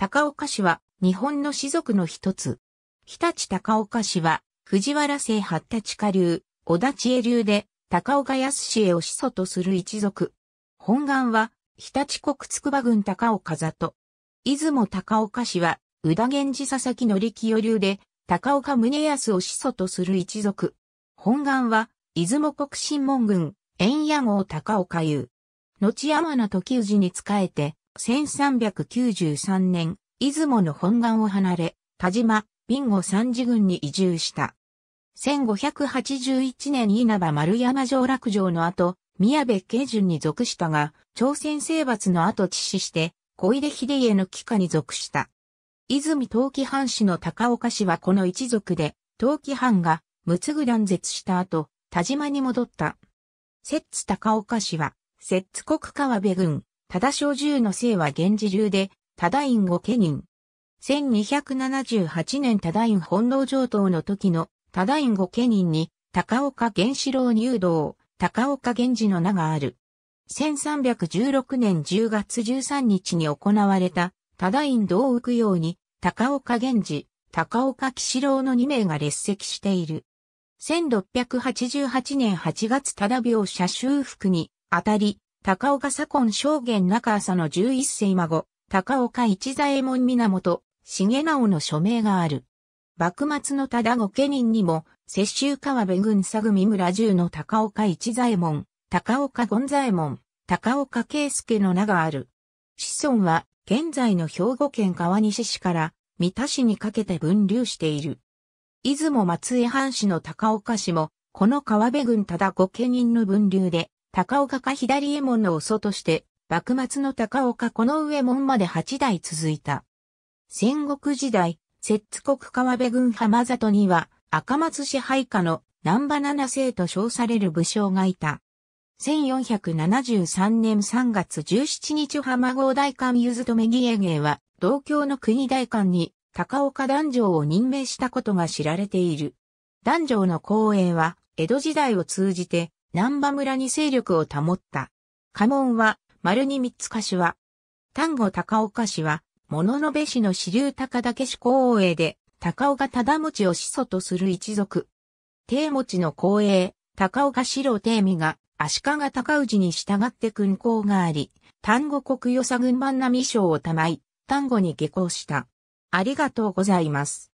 高岡市は日本の氏族の一つ。日立高岡市は藤原姓八立家流、小田知恵流で高岡康江を始祖とする一族。本願は日立国筑波郡高岡座と。出雲高岡市は宇田源氏佐々木紀清流で高岡宗康を始祖とする一族。本願は出雲国新門郡、円屋号高岡優。後山名時氏に仕えて、1393年、出雲の本願を離れ、田島、ビンゴ三次軍に移住した。1581年稲葉丸山城落城の後、宮部慶順に属したが、朝鮮征伐の後致死して、小出秀家の帰化に属した。泉陶器藩士の高岡氏はこの一族で、陶器藩が、つぐ断絶した後、田島に戻った。摂津高岡氏は、摂津国川部軍、忠正十の姓は源氏流で、忠院御家人。1278年忠院本能上等の時の忠院御家人に、高岡源氏郎入道、高岡源氏の名がある。1316年10月13日に行われた、忠院道ように、高岡源氏、高岡騎士郎の2名が列席している。1688年8月忠病者修復にあたり、高岡左近証言中朝の11世孫、高岡一左衛門源、重直の署名がある。幕末の忠御家人にも、雪州川辺郡佐組村中の高岡一左衛門、高岡権左衛門、高岡圭介の名がある。子孫は、現在の兵庫県川西市から、三田市にかけて分流している。出雲松江藩市の高岡市も、この川辺郡忠御家人の分流で、高岡か左右衛門の嘘として、幕末の高岡この上門まで8代続いた。戦国時代、摂津国川辺軍浜里には、赤松支配下の南波七世と称される武将がいた。1473年3月17日浜郷大官ゆずとめ義英芸は、同郷の国大官に高岡男女を任命したことが知られている。男女の公営は、江戸時代を通じて、南波村に勢力を保った。家紋は、丸に三つ柏。丹後高岡市は、物の部市の支流高岳市公営で、高岡忠持を始祖とする一族。帝持の公営、高岡四郎帝美が、足利高氏に従って訓行があり、丹後国与佐軍番並将を賜い、丹後に下校した。ありがとうございます。